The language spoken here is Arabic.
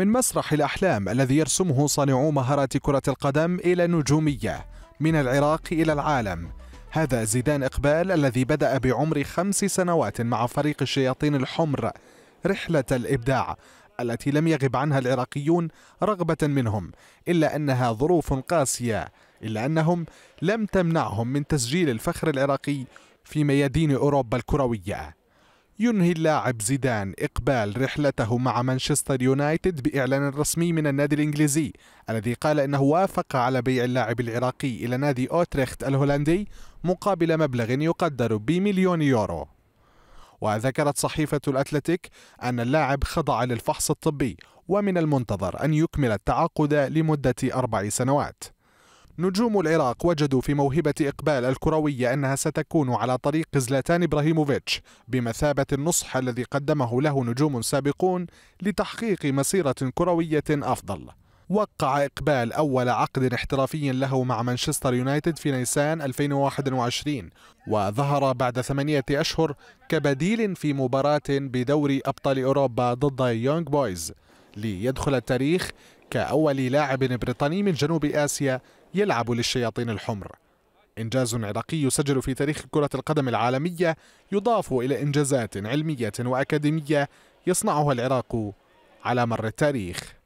من مسرح الأحلام الذي يرسمه صانعو مهارات كرة القدم إلى نجومية من العراق إلى العالم هذا زيدان إقبال الذي بدأ بعمر خمس سنوات مع فريق الشياطين الحمر رحلة الإبداع التي لم يغب عنها العراقيون رغبة منهم إلا أنها ظروف قاسية إلا أنهم لم تمنعهم من تسجيل الفخر العراقي في ميادين أوروبا الكروية ينهي اللاعب زيدان إقبال رحلته مع مانشستر يونايتد بإعلان رسمي من النادي الإنجليزي الذي قال إنه وافق على بيع اللاعب العراقي إلى نادي أوتريخت الهولندي مقابل مبلغ يقدر بمليون يورو وذكرت صحيفة الأتلتيك أن اللاعب خضع للفحص الطبي ومن المنتظر أن يكمل التعاقد لمدة أربع سنوات نجوم العراق وجدوا في موهبة إقبال الكروية أنها ستكون على طريق زلاتان إبراهيموفيتش بمثابة النصح الذي قدمه له نجوم سابقون لتحقيق مسيرة كروية أفضل وقع إقبال أول عقد احترافي له مع مانشستر يونايتد في نيسان 2021 وظهر بعد ثمانية أشهر كبديل في مباراة بدوري أبطال أوروبا ضد يونغ بويز ليدخل التاريخ كأول لاعب بريطاني من جنوب آسيا يلعب للشياطين الحمر إنجاز عراقي يسجل في تاريخ كرة القدم العالمية يضاف إلى إنجازات علمية وأكاديمية يصنعها العراق على مر التاريخ